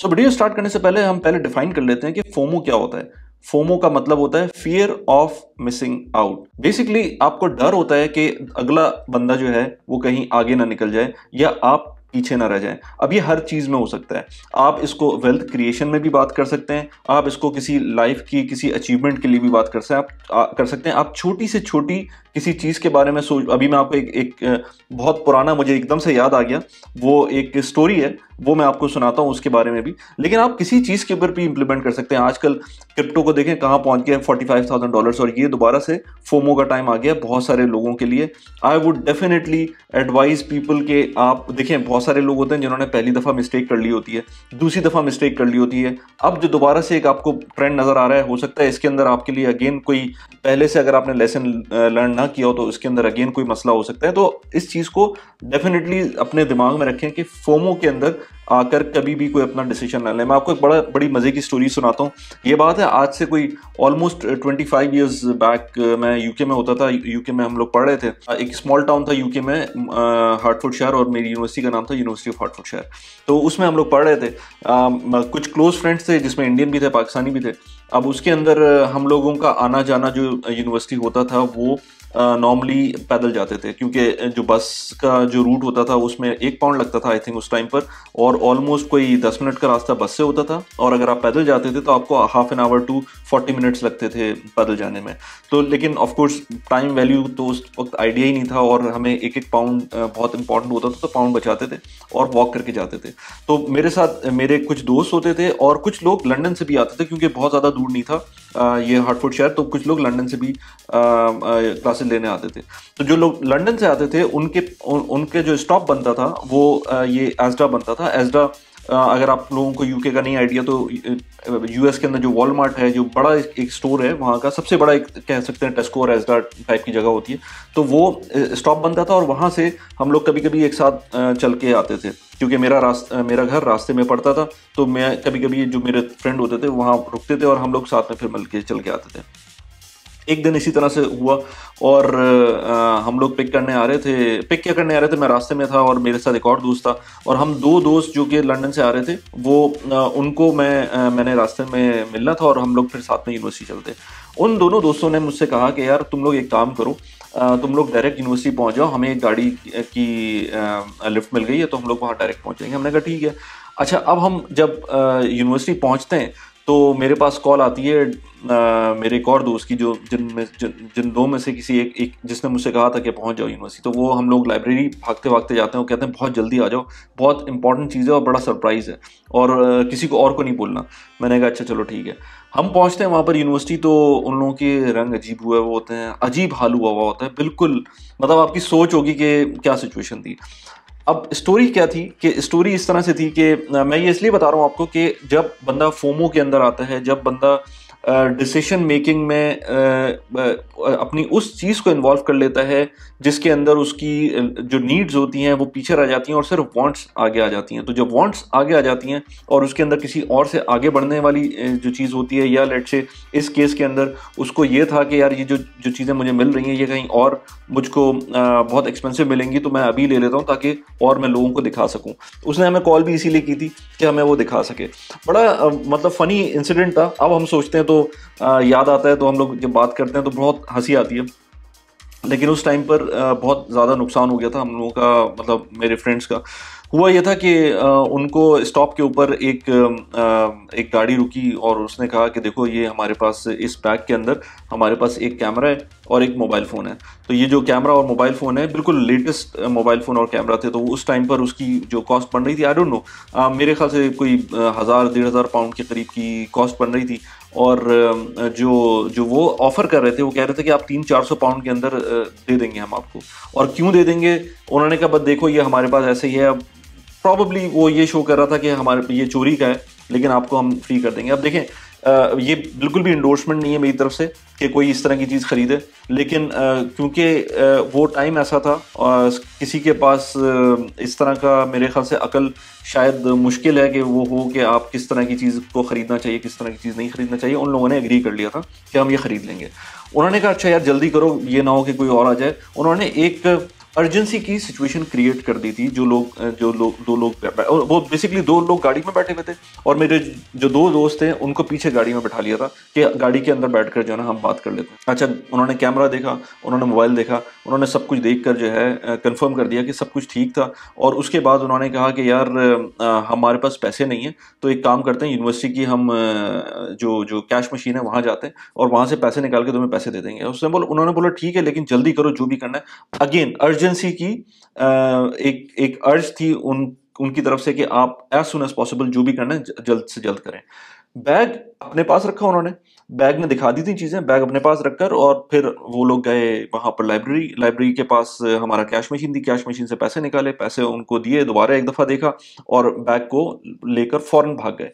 so video start करने से पहले हम पहले डिफाइन कर लेते हैं कि फोमो क्या होता है फोमो का मतलब होता है fear of missing out basically आपको डर होता है कि अगला बंदा जो है वो कहीं आगे ना निकल जाए या आप पीछे ना रह जाए अब ये हर चीज़ में हो सकता है आप इसको वेल्थ क्रिएशन में भी बात कर सकते हैं आप इसको किसी लाइफ की किसी अचीवमेंट के लिए भी बात कर सकते हैं आप आ, कर सकते हैं आप छोटी से छोटी किसी चीज़ के बारे में सोच अभी मैं आपको एक एक बहुत पुराना मुझे एकदम से याद आ गया वो एक स्टोरी है वो मैं आपको सुनाता हूँ उसके बारे में भी लेकिन आप किसी चीज़ के ऊपर भी इंप्लीमेंट कर सकते हैं आजकल क्रिप्टो को देखें कहाँ पहुँच गया फोर्टी फाइव थाउजेंड डॉलर्स और ये दोबारा से फोमो का टाइम आ गया बहुत सारे लोगों के लिए I would definitely advise people के आप देखें बहुत सारे लोग होते हैं जिन्होंने पहली दफ़ा मिस्टेक कर ली होती है दूसरी दफ़ा मिस्टेक कर ली होती है अब जो दोबारा से एक आपको ट्रेंड नज़र आ रहा है हो सकता है इसके अंदर आपके लिए अगेन कोई पहले से अगर आपने लेसन लर्न ना ना किया हो तो इसके अंदर अगेन कोई मसला हो सकता है तो इस चीज़ को डेफिनेटली अपने दिमाग में रखें कि फोमो के अंदर आकर कभी भी कोई अपना डिसीजन ना लें मैं आपको एक बड़ा बड़ी मज़े की स्टोरी सुनाता हूँ ये बात है आज से कोई almost twenty five years back मैं यूके में होता था यूके में हम लोग पढ़ रहे थे एक स्मॉल टाउन था यूके में हार्टफोर्ड शहर और मेरी यूनिवर्सिटी का नाम था यूनिवर्सिटी ऑफ हार्टफोर्ड शहर तो उसमें हम लोग पढ़ रहे थे आ, कुछ क्लोज फ्रेंड्स थे जिसमें इंडियन भी थे पाकिस्तानी भी थे अब उसके अंदर हम लोगों का आना जाना जो यूनिवर्सिटी होता था वो नॉर्मली पैदल जाते थे क्योंकि जो बस का जो रूट होता था उसमें एक पाउंड लगता था आई थिंक उस टाइम पर और ऑलमोस्ट कोई दस मिनट का रास्ता बस से होता था और अगर आप पैदल जाते थे तो आपको half an hour to forty minutes लगते थे पैदल जाने में तो लेकिन ऑफकोर्स टाइम वैल्यू तो उस वक्त आइडिया ही नहीं था और हमें एक एक पाउंड बहुत इंपॉर्टेंट होता था तो पाउंड बचाते थे और वॉक करके जाते थे तो मेरे साथ मेरे कुछ दोस्त होते थे और कुछ लोग लंडन से भी आते थे क्योंकि बहुत ज़्यादा दूर नहीं था ये हार्टफोर्ड शहर तो कुछ लोग लंदन से भी क्लासेस लेने आते थे तो जो लोग लंदन से आते थे उनके उनके जो स्टॉप बनता था वो ये एजडा बनता था एजडा अगर आप लोगों को यूके का नहीं आइडिया तो यूएस के अंदर जो वॉलमार्ट है जो बड़ा एक स्टोर है वहाँ का सबसे बड़ा एक कह सकते हैं टेस्को और एजडा टाइप की जगह होती है तो वो स्टॉप बनता था और वहाँ से हम लोग कभी कभी एक साथ चल के आते थे क्योंकि मेरा रास्ता मेरा घर रास्ते में पड़ता था तो मैं कभी कभी जो मेरे फ्रेंड होते थे वहाँ रुकते थे और हम लोग साथ में फिर मिल के चल के आते थे एक दिन इसी तरह से हुआ और आ, हम लोग पिक करने आ रहे थे पिक क्या करने आ रहे थे मैं रास्ते में था और मेरे साथ एक और दोस्त था और हम दो दोस्त जो कि लंदन से आ रहे थे वो आ, उनको मैं आ, मैंने रास्ते में मिलना था और हम लोग फिर साथ में यूनिवर्सिटी चलते उन दोनों दोस्तों ने मुझसे कहा कि यार तुम लोग एक काम करो तुम लोग डायरेक्ट यूनिवर्सिटी पहुँच जाओ हमें एक गाड़ी की लिफ्ट मिल गई है तो हम लोग वहाँ डायरेक्ट पहुँचेंगे हमने कहा ठीक है अच्छा अब हम जब यूनिवर्सिटी पहुँचते हैं तो मेरे पास कॉल आती है आ, मेरे एक और दोस्त की जो जिन में जिन दो में से किसी एक एक जिसने मुझसे कहा था कि पहुंच जाओ यूनिवर्सिटी तो वो हम लोग लाइब्रेरी भागते भागते जाते हैं वो कहते हैं बहुत जल्दी आ जाओ बहुत इंपॉर्टेंट चीज़ है और बड़ा सरप्राइज़ है और आ, किसी को और को नहीं बोलना मैंने कहा अच्छा चलो ठीक है हम पहुँचते हैं वहाँ पर यूनिवर्सिटी तो उन लोगों के रंग अजीब हुए हुए होते हैं अजीब हाल हुआ हुआ होता है बिल्कुल मतलब आपकी सोच होगी कि क्या सिचुएशन थी अब स्टोरी क्या थी कि स्टोरी इस तरह से थी कि मैं ये इसलिए बता रहा हूँ आपको कि जब बंदा फोमो के अंदर आता है जब बंदा डिसीशन मेकिंग में अपनी उस चीज़ को इन्वॉल्व कर लेता है जिसके अंदर उसकी जो नीड्स होती हैं वो पीछे रह जाती हैं और सिर्फ वांट्स आगे आ जाती हैं तो जब वांट्स आगे आ जाती हैं और उसके अंदर किसी और से आगे बढ़ने वाली जो चीज़ होती है या लेट से इस केस के अंदर उसको ये था कि यार ये जो जो चीज़ें मुझे मिल रही हैं ये कहीं और मुझको बहुत एक्सपेंसिव मिलेंगी तो मैं अभी ले लेता हूँ ताकि और मैं लोगों को दिखा सकूँ उसने हमें कॉल भी इसीलिए की थी कि हमें वो दिखा सके बड़ा मतलब फ़नी इंसिडेंट था अब हम सोचते हैं तो याद आता है तो हम लोग जब बात करते हैं तो बहुत हंसी आती है लेकिन उस टाइम पर बहुत ज़्यादा नुकसान हो गया था हम लोगों का मतलब मेरे फ्रेंड्स का हुआ यह था कि उनको स्टॉप के ऊपर एक एक गाड़ी रुकी और उसने कहा कि देखो ये हमारे पास इस बैग के अंदर हमारे पास एक कैमरा है और एक मोबाइल फ़ोन है तो ये जो कैमरा और मोबाइल फ़ोन है बिल्कुल लेटेस्ट मोबाइल फ़ोन और कैमरा थे तो उस टाइम पर उसकी जो कॉस्ट बन रही थी आई डोंट नो मेरे ख्याल से कोई हज़ार डेढ़ हज़ार पाउंड के करीब की कॉस्ट बन रही थी और जो जो वो ऑफ़र कर रहे थे वो कह रहे थे कि आप तीन चार सौ पाउंड के अंदर दे देंगे हम आपको और क्यों दे देंगे उन्होंने कहा बस देखो ये हमारे पास ऐसे ही है अब प्रॉबली वो ये शो कर रहा था कि हमारे ये चोरी का है लेकिन आपको हम फ्री कर देंगे अब देखें ये बिल्कुल भी इंडोर्समेंट नहीं है मेरी तरफ से कि कोई इस तरह की चीज़ खरीदे लेकिन क्योंकि वो टाइम ऐसा था और किसी के पास इस तरह का मेरे ख्याल से अकल शायद मुश्किल है कि वो हो कि आप किस तरह की चीज़ को ख़रीदना चाहिए किस तरह की चीज़ नहीं ख़रीदना चाहिए उन लोगों ने एग्री कर लिया था कि हम ये ख़रीद लेंगे उन्होंने कहा अच्छा यार जल्दी करो ये ना हो कि कोई और आ जाए उन्होंने एक अर्जेंसी की सिचुएशन क्रिएट कर दी थी जो लोग जो लोग दो लोग वो बेसिकली दो लोग गाड़ी में बैठे हुए थे और मेरे जो दो दोस्त थे उनको पीछे गाड़ी में बैठा लिया था कि गाड़ी के अंदर बैठ कर जो है ना हम बात कर लेते हैं अच्छा उन्होंने कैमरा देखा उन्होंने मोबाइल देखा उन्होंने सब कुछ देख कर जो है कन्फर्म कर दिया कि सब कुछ ठीक था और उसके बाद उन्होंने कहा कि यार हमारे पास पैसे नहीं हैं तो एक काम करते हैं यूनिवर्सिटी की हम जो जो कैश मशीन है वहाँ जाते हैं और वहाँ से पैसे निकाल के तुम्हें पैसे दे देंगे उसने बोला उन्होंने बोला ठीक है लेकिन जल्दी करो जो भी करना है अगेन अर्जेंट एजेंसी की एक एक अर्ज थी उन उनकी तरफ से कि आप एज सुन एज पॉसिबल जो भी करना है जल्द से जल्द करें बैग अपने पास रखा उन्होंने बैग में दिखा दी थी चीज़ें बैग अपने पास रखकर और फिर वो लोग गए वहां पर लाइब्रेरी लाइब्रेरी के पास हमारा कैश मशीन थी कैश मशीन से पैसे निकाले पैसे उनको दिए दोबारा एक दफ़ा देखा और बैग को लेकर फ़ौरन भाग गए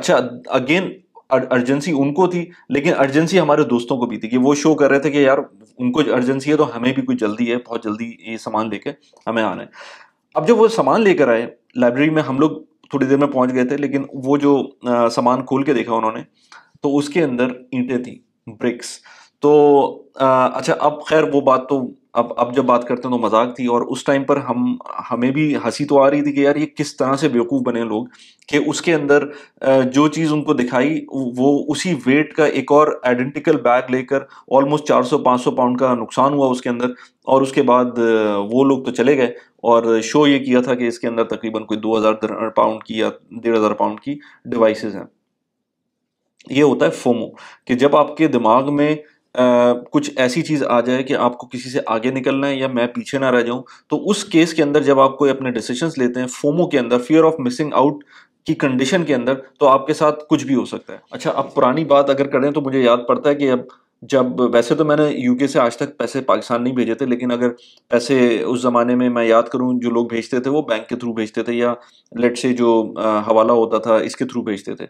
अच्छा अगेन अर्जेंसी उनको थी लेकिन अर्जेंसी हमारे दोस्तों को भी थी कि वो शो कर रहे थे कि यार उनको अर्जेंसी है तो हमें भी कुछ जल्दी है बहुत जल्दी ये सामान लेके हमें आना है अब जब वो सामान लेकर आए लाइब्रेरी में हम लोग थोड़ी देर में पहुंच गए थे लेकिन वो जो सामान खोल के देखा उन्होंने तो उसके अंदर ईंटें थी ब्रिक्स तो आ, अच्छा अब खैर वो बात तो अब अब जब बात करते हैं तो मजाक थी और उस टाइम पर हम हमें भी हंसी तो आ रही थी कि यार ये किस तरह से बेवकूफ़ बने लोग कि उसके अंदर जो चीज़ उनको दिखाई वो उसी वेट का एक और आइडेंटिकल बैग लेकर ऑलमोस्ट 400-500 पाउंड का नुकसान हुआ उसके अंदर और उसके बाद वो लोग तो चले गए और शो ये किया था कि इसके अंदर तकरीबन कोई दो पाउंड की या डेढ़ हज़ार पाउंड की डिवाइसेस हैं ये होता है फोमो कि जब आपके दिमाग में कुछ ऐसी चीज़ आ जाए कि आपको किसी से आगे निकलना है या मैं पीछे ना रह जाऊं तो उस केस के अंदर जब आप कोई अपने डिसीशंस लेते हैं फोमो के अंदर फियर ऑफ मिसिंग आउट की कंडीशन के अंदर तो आपके साथ कुछ भी हो सकता है अच्छा अब पुरानी बात अगर करें तो मुझे याद पड़ता है कि अब जब वैसे तो मैंने यूके से आज तक पैसे पाकिस्तान नहीं भेजे थे लेकिन अगर पैसे उस ज़माने में मैं याद करूं जो लोग भेजते थे वो बैंक के थ्रू भेजते थे या लेट से जो हवाला होता था इसके थ्रू भेजते थे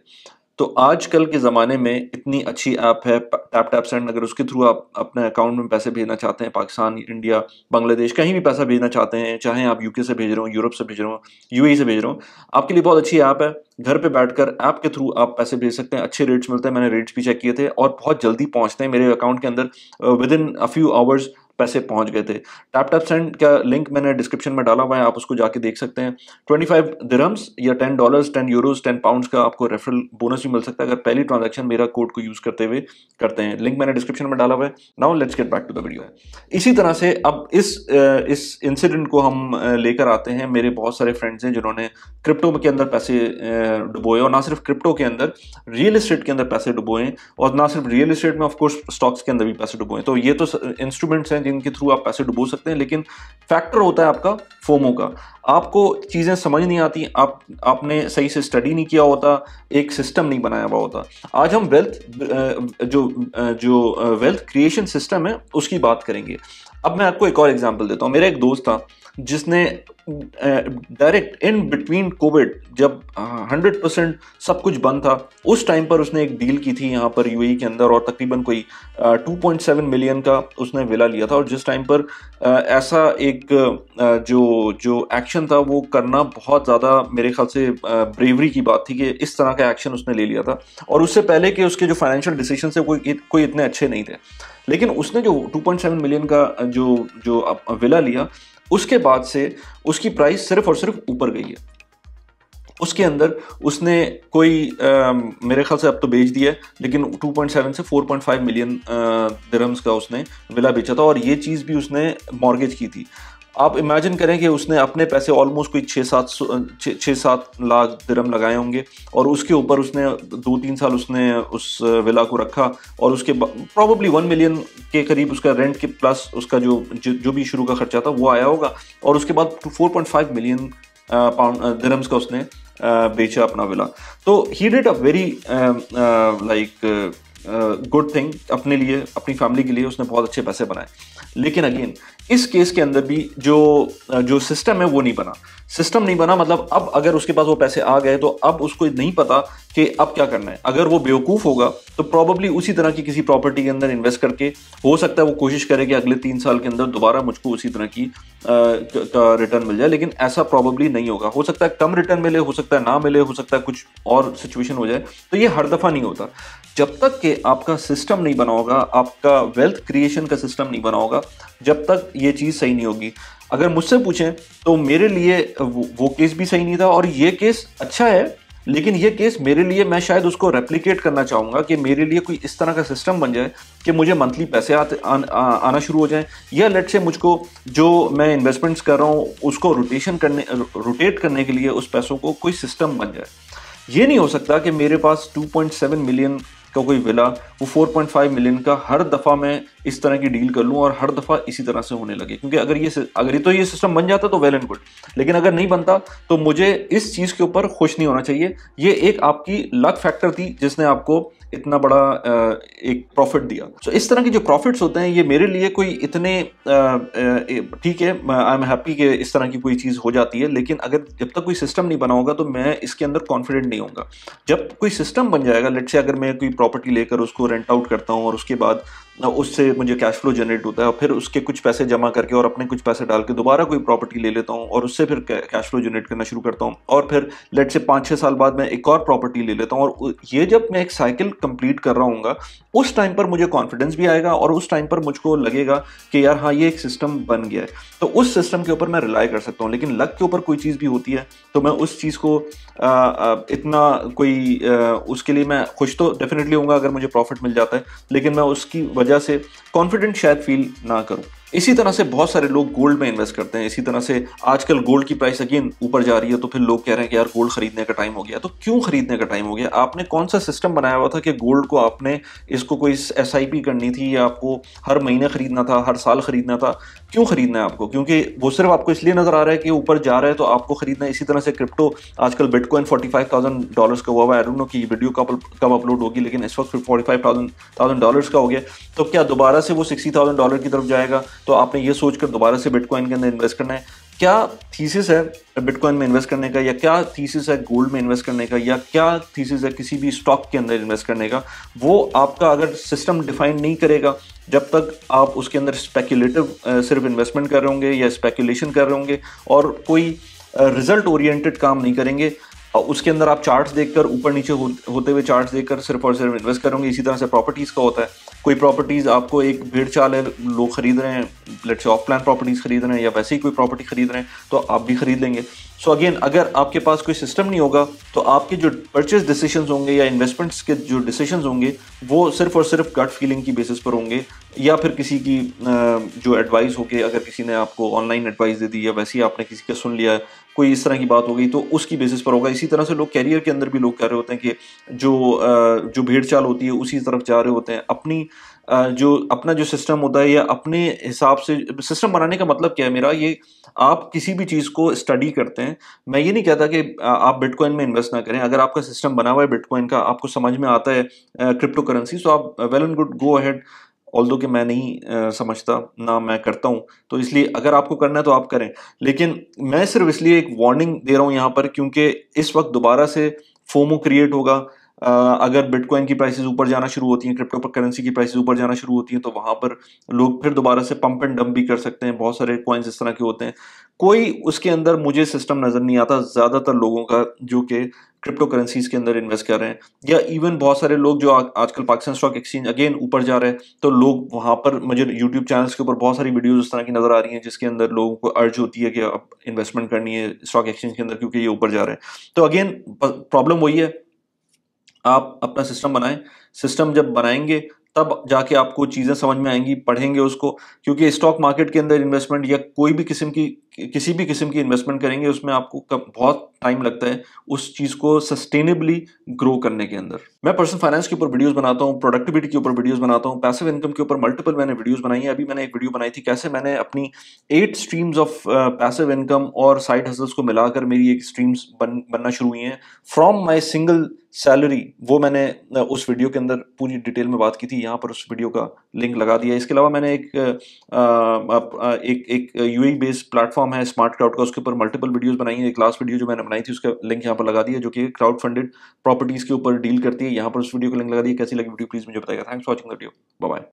तो आजकल के ज़माने में इतनी अच्छी ऐप है टैप टैप सेंड अगर उसके थ्रू आप अपने अकाउंट में पैसे भेजना चाहते हैं पाकिस्तान इंडिया बांग्लादेश कहीं भी पैसा भेजना चाहते हैं चाहे आप यूके से भेज रहे हो यूरोप से भेज रहे हो यूएई से भेज रहे हो आपके लिए बहुत अच्छी ऐप है घर पे कर ऐप के थ्रू आप पैसे भेज सकते हैं अच्छे रेट्स मिलते हैं मैंने रेट्स भी चेक किए थे और बहुत जल्दी पहुँचते हैं मेरे अकाउंट के अंदर within a few hours पैसे पहुंच गए थे टैप टैप सेंड का लिंक मैंने डिस्क्रिप्शन में डाला हुआ है आप उसको जाके देख सकते हैं ट्वेंटी फाइव दिरम्स या ten dollars ten euros ten pounds का आपको रेफरल बोनस भी मिल सकता है अगर पहली ट्रांजेक्शन मेरा कोड को यूज़ करते हुए करते हैं लिंक मैंने डिस्क्रिप्शन में डाला हुआ है now let's get back to the video इसी तरह से अब इस इस इंसिडेंट को हम लेकर आते हैं मेरे बहुत सारे फ्रेंड्स हैं जिन्होंने क्रिप्टो के अंदर पैसे डुबोए और ना सिर्फ क्रिप्टो के अंदर रियल इस्टेट के अंदर पैसे डुबोए और ना सिर्फ रियल इस्टेट में ऑफकोर्स स्टॉक्स के अंदर भी पैसे डुबोए तो ये तो इंस्ट्रूमेंट्स हैं जिनके थ्रू आप पैसे डुबो सकते हैं लेकिन फैक्टर होता है आपका फोमो का आपको चीज़ें समझ नहीं आती आप आपने सही से स्टडी नहीं किया होता एक सिस्टम नहीं बनाया हुआ होता आज हम वेल्थ जो जो वेल्थ क्रिएशन सिस्टम है उसकी बात करेंगे अब मैं आपको एक और एग्जाम्पल देता हूँ मेरा एक दोस्त था जिसने डायरेक्ट इन बिटवीन कोविड जब हंड्रेड परसेंट सब कुछ बंद था उस टाइम पर उसने एक डील की थी यहाँ पर यूएई e के अंदर और तकरीबन कोई टू पॉइंट सेवन मिलियन का उसने विला लिया था और जिस टाइम पर ऐसा एक जो जो एक्शन था वो करना बहुत ज़्यादा मेरे ख्याल से ब्रेवरी की बात थी कि इस तरह का एक्शन उसने ले लिया था और उससे पहले कि उसके जो फाइनेंशियल डिसीजन थे कोई कोई इतने अच्छे नहीं थे लेकिन उसने जो 2.7 मिलियन का जो जो विला लिया उसके बाद से उसकी प्राइस सिर्फ और सिर्फ ऊपर गई है उसके अंदर उसने कोई आ, मेरे ख्याल से अब तो बेच दिया है लेकिन 2.7 से 4.5 मिलियन दिरम्स का उसने विला बेचा था और ये चीज़ भी उसने मॉर्गेज की थी आप इमेजिन करें कि उसने अपने पैसे ऑलमोस्ट कोई छः सात छः सात लाख दरम लगाए होंगे और उसके ऊपर उसने दो तीन साल उसने उस विला को रखा और उसके प्रॉबली वन मिलियन के करीब उसका रेंट के प्लस उसका जो जो भी शुरू का खर्चा था वो आया होगा और उसके बाद four point five million pound dirhams का उसने बेचा अपना विला तो he did a very like good thing अपने लिए अपनी फैमिली के लिए उसने बहुत अच्छे पैसे बनाए लेकिन अगेन इस केस के अंदर भी जो जो सिस्टम है वो नहीं बना सिस्टम नहीं बना मतलब अब अगर उसके पास वो पैसे आ गए तो अब उसको नहीं पता कि अब क्या करना है अगर वो बेवकूफ़ होगा तो प्रॉबली उसी तरह की किसी प्रॉपर्टी के अंदर इन्वेस्ट करके हो सकता है वो कोशिश करे कि अगले तीन साल के अंदर दोबारा मुझको उसी तरह की का रिटर्न मिल जाए लेकिन ऐसा प्रॉबली नहीं होगा हो सकता है कम रिटर्न मिले हो सकता है ना मिले हो सकता है कुछ और सिचुएशन हो जाए तो ये हर दफ़ा नहीं होता जब तक कि आपका सिस्टम नहीं बना होगा आपका वेल्थ क्रिएशन का सिस्टम नहीं बना होगा जब तक ये चीज़ सही नहीं होगी अगर मुझसे पूछें तो मेरे लिए वो, वो केस भी सही नहीं था और ये केस अच्छा है लेकिन ये केस मेरे लिए मैं शायद उसको रेप्लिकेट करना चाहूँगा कि मेरे लिए कोई इस तरह का सिस्टम बन जाए कि मुझे मंथली पैसे आते आ, आ, आना शुरू हो जाए या लेट से मुझको जो मैं इन्वेस्टमेंट्स कर रहा हूँ उसको रोटेशन करने रोटेट करने के लिए उस पैसों को कोई सिस्टम बन जाए ये नहीं हो सकता कि मेरे पास 2.7 मिलियन का कोई विला वो 4.5 मिलियन का हर दफ़ा मैं इस तरह की डील कर लूँ और हर दफ़ा इसी तरह से होने लगे क्योंकि अगर ये अगर ये तो ये सिस्टम बन जाता तो वेल एंड गुड लेकिन अगर नहीं बनता तो मुझे इस चीज़ के ऊपर खुश नहीं होना चाहिए ये एक आपकी लक फैक्टर थी जिसने आपको इतना बड़ा एक प्रॉफिट दिया सो so, इस तरह के जो प्रॉफिट्स होते हैं ये मेरे लिए कोई इतने ठीक है आई एम हैप्पी कि इस तरह की कोई चीज़ हो जाती है लेकिन अगर जब तक कोई सिस्टम नहीं बना होगा तो मैं इसके अंदर कॉन्फिडेंट नहीं होगा जब कोई सिस्टम बन जाएगा लेट से अगर मैं कोई प्रॉपर्टी लेकर उसको रेंट आउट करता हूँ और उसके बाद उससे मुझे कैश फ्लो जनरेट होता है और फिर उसके कुछ पैसे जमा करके और अपने कुछ पैसे डाल के दोबारा कोई प्रॉपर्टी ले लेता हूँ और उससे फिर कैश फ्लो जनरेट करना शुरू करता हूँ और फिर लेट से पाँच छः साल बाद मैं एक और प्रॉपर्टी ले लेता हूँ और ये जब मैं एक साइकिल कंप्लीट कर रहा हूँ उस टाइम पर मुझे कॉन्फिडेंस भी आएगा और उस टाइम पर मुझको लगेगा कि यार हाँ ये एक सिस्टम बन गया है तो उस सिस्टम के ऊपर मैं रिलाई कर सकता हूँ लेकिन लक के ऊपर कोई चीज़ भी होती है तो मैं उस चीज़ को इतना कोई उसके लिए मैं खुश तो डेफिनेटली हूँ अगर मुझे प्रॉफिट मिल जाता है लेकिन मैं उसकी वजह से कॉन्फिडेंट शायद फील ना करूं इसी तरह से बहुत सारे लोग गोल्ड में इन्वेस्ट करते हैं इसी तरह से आजकल गोल्ड की प्राइस अगेन ऊपर जा रही है तो फिर लोग कह रहे हैं कि यार गोल्ड खरीदने का टाइम हो गया तो क्यों खरीदने का टाइम हो गया आपने कौन सा सिस्टम बनाया हुआ था कि गोल्ड को आपने इसको कोई एस करनी थी या आपको हर महीने खरीदना था हर साल खरीदना था क्यों खरीदना है आपको क्योंकि वो सिर्फ आपको इसलिए नजर आ रहा है कि ऊपर जा रहा है तो आपको खरीदना है इसी तरह से क्रिप्टो आजकल bitcoin forty five thousand dollars का हुआ हुआ है आई डोंट नो कि वीडियो कब कब अपलोड होगी लेकिन इस वक्त फिर फोर्टी फाइव थाउजेंड डॉलर्स का हो गया तो क्या दोबारा से वो सिक्सटी थाउजेंड डॉलर की तरफ जाएगा तो आपने ये सोचकर दोबारा से बिटकॉइन के अंदर इन्वेस्ट करना है क्या थीसिस है बिटकॉइन में इन्वेस्ट करने का या क्या थीसिस है गोल्ड में इन्वेस्ट करने का या क्या थीसिस है किसी भी स्टॉक के अंदर इन्वेस्ट करने का वो आपका अगर सिस्टम डिफाइन नहीं करेगा जब तक आप उसके अंदर स्पेकुलेटिव सिर्फ इन्वेस्टमेंट कर रहे होंगे या स्पेकुलेशन कर रहे होंगे और कोई रिजल्ट ओरिएंटेड काम नहीं करेंगे और उसके अंदर आप चार्ट्स देखकर ऊपर नीचे होते हुए चार्ट्स देखकर सिर्फ और सिर्फ इन्वेस्ट करोगे इसी तरह से प्रॉपर्टीज़ का होता है कोई प्रॉपर्टीज़ आपको एक भीड़ चाल है लोग खरीद रहे हैं let's say of plan properties खरीद रहे हैं या वैसे ही कोई प्रॉपर्टी खरीद रहे हैं तो आप भी खरीद लेंगे सो so अगेन अगर आपके पास कोई सिस्टम नहीं होगा तो आपके जो परचेज डिसीशन होंगे या इन्वेस्टमेंट्स के जो डिसीशन होंगे वो सिर्फ और सिर्फ गट फीलिंग की बेसिस पर होंगे या फिर किसी की जो एडवाइस हो के अगर किसी ने आपको ऑनलाइन एडवाइस दे दी या वैसे ही आपने किसी का सुन लिया कोई इस तरह की बात हो गई तो उसकी बेसिस पर होगा इसी तरह से लोग कैरियर के अंदर भी लोग कह रहे होते हैं कि जो जो भीड़ चाल होती है उसी तरफ जा रहे होते हैं अपनी जो अपना जो सिस्टम होता है या अपने हिसाब से सिस्टम बनाने का मतलब क्या है मेरा ये आप किसी भी चीज़ को स्टडी करते हैं मैं ये नहीं कहता कि आप बिटकॉइन में इन्वेस्ट ना करें अगर आपका सिस्टम बना हुआ है बिटकॉइन का आपको समझ में आता है क्रिप्टो करेंसी सो आप well and good go ahead all though कि मैं नहीं समझता ना मैं करता हूँ तो इसलिए अगर आपको करना है तो आप करें लेकिन मैं सिर्फ इसलिए एक वार्निंग दे रहा हूँ यहाँ पर क्योंकि इस वक्त दोबारा से फोमो क्रिएट होगा अगर बिटकॉइन की प्राइसेस ऊपर जाना शुरू होती हैं क्रिप्टो करेंसी की प्राइसेस ऊपर जाना शुरू होती हैं तो वहाँ पर लोग फिर दोबारा से पंप एंड डंप भी कर सकते हैं बहुत सारे कॉइन्स इस तरह के होते हैं कोई उसके अंदर मुझे सिस्टम नज़र नहीं आता ज़्यादातर लोगों का जो कि क्रिप्टो करेंसीज के अंदर इन्वेस्ट कर रहे हैं या इवन बहुत सारे लोग जो आजकल पाकिस्तान स्टॉक एक्सचेंज अगेन ऊपर जा रहे हैं तो लोग वहाँ पर मुझे यूट्यूब चैनल्स के ऊपर बहुत सारी वीडियोज़ उस तरह की नज़र आ रही हैं जिसके अंदर लोगों को अर्ज होती है कि अब इन्वेस्टमेंट करनी है स्टॉक एक्सचेंज के अंदर क्योंकि ये ऊपर जा रहे हैं तो अगेन प्रॉब्लम वही है आप अपना सिस्टम बनाएं सिस्टम जब बनाएंगे तब जाके आपको चीज़ें समझ में आएंगी पढ़ेंगे उसको क्योंकि स्टॉक मार्केट के अंदर इन्वेस्टमेंट या कोई भी किस्म की किसी भी किस्म की इन्वेस्टमेंट करेंगे उसमें आपको बहुत टाइम लगता है उस चीज़ को सस्टेनेबली ग्रो करने के अंदर मैं पर्सनल फाइनेंस के ऊपर वीडियोस बनाता हूँ प्रोडक्टिविटी के ऊपर वीडियोस बनाता हूँ पैसिव इनकम के ऊपर मल्टीपल मैंने वीडियोस बनाई है अभी मैंने एक वीडियो बनाई थी कैसे मैंने अपनी eight streams of passive income और साइड हसल्स को मिलाकर मेरी एक स्ट्रीम्स बन बनना शुरू हुई हैं फ्रॉम माई सिंगल सैलरी वो मैंने uh, उस वीडियो के अंदर पूरी डिटेल में बात की थी यहाँ पर उस वीडियो का लिंक लगा दिया इसके अलावा मैंने एक U A based platform platform है स्मार्ट क्राउड का उसके ऊपर मल्टीपल वीडियोज बनाई है एक लास्ट वीडियो जो मैंने बनाई थी उसका लिंक यहाँ पर लगा दिया जो कि क्राउड फंडेड प्रॉपर्टीज़ के ऊपर डील करती है यहाँ पर उस वीडियो को लिंक लगा दिया कैसी लगी वीडियो प्लीज़ मुझे बताया thanks for watching video bye